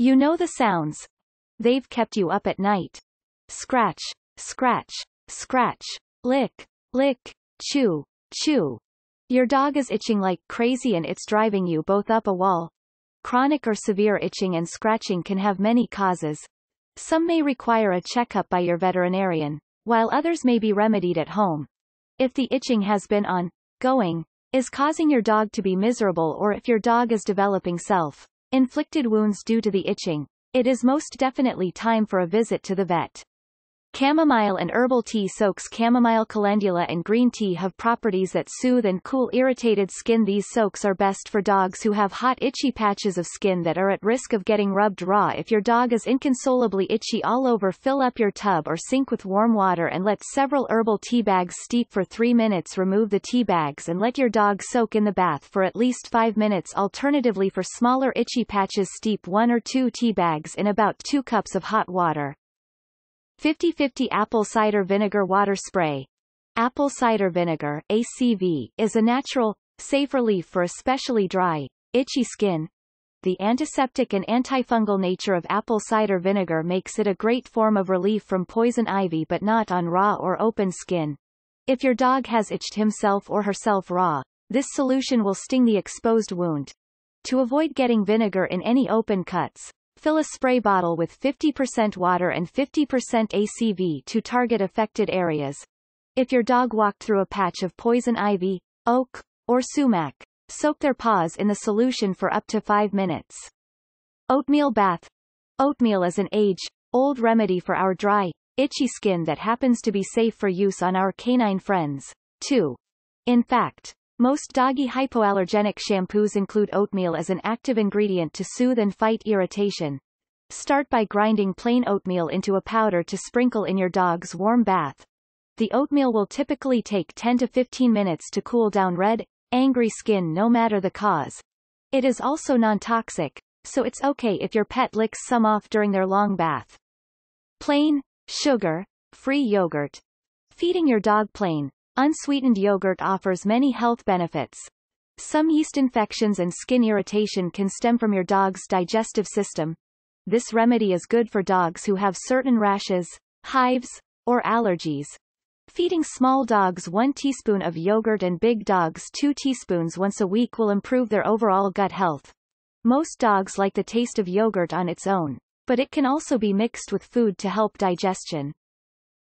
You know the sounds. They've kept you up at night. Scratch, scratch, scratch, lick, lick, chew, chew. Your dog is itching like crazy and it's driving you both up a wall. Chronic or severe itching and scratching can have many causes. Some may require a checkup by your veterinarian, while others may be remedied at home. If the itching has been on, going, is causing your dog to be miserable or if your dog is developing self inflicted wounds due to the itching, it is most definitely time for a visit to the vet. Chamomile and herbal tea soaks chamomile calendula and green tea have properties that soothe and cool irritated skin These soaks are best for dogs who have hot itchy patches of skin that are at risk of getting rubbed raw If your dog is inconsolably itchy all over fill up your tub or sink with warm water and let several herbal tea bags steep for 3 minutes Remove the tea bags and let your dog soak in the bath for at least 5 minutes Alternatively for smaller itchy patches steep 1 or 2 tea bags in about 2 cups of hot water. 50-50 apple cider vinegar water spray. Apple cider vinegar ACV, is a natural, safe relief for especially dry, itchy skin. The antiseptic and antifungal nature of apple cider vinegar makes it a great form of relief from poison ivy but not on raw or open skin. If your dog has itched himself or herself raw, this solution will sting the exposed wound. To avoid getting vinegar in any open cuts, Fill a spray bottle with 50% water and 50% ACV to target affected areas. If your dog walked through a patch of poison ivy, oak, or sumac, soak their paws in the solution for up to 5 minutes. Oatmeal bath. Oatmeal is an age, old remedy for our dry, itchy skin that happens to be safe for use on our canine friends, too. In fact, most doggy hypoallergenic shampoos include oatmeal as an active ingredient to soothe and fight irritation. Start by grinding plain oatmeal into a powder to sprinkle in your dog's warm bath. The oatmeal will typically take 10 to 15 minutes to cool down red, angry skin no matter the cause. It is also non-toxic, so it's okay if your pet licks some off during their long bath. Plain, sugar, free yogurt. Feeding your dog plain, unsweetened yogurt offers many health benefits. Some yeast infections and skin irritation can stem from your dog's digestive system. This remedy is good for dogs who have certain rashes, hives, or allergies. Feeding small dogs 1 teaspoon of yogurt and big dogs 2 teaspoons once a week will improve their overall gut health. Most dogs like the taste of yogurt on its own, but it can also be mixed with food to help digestion.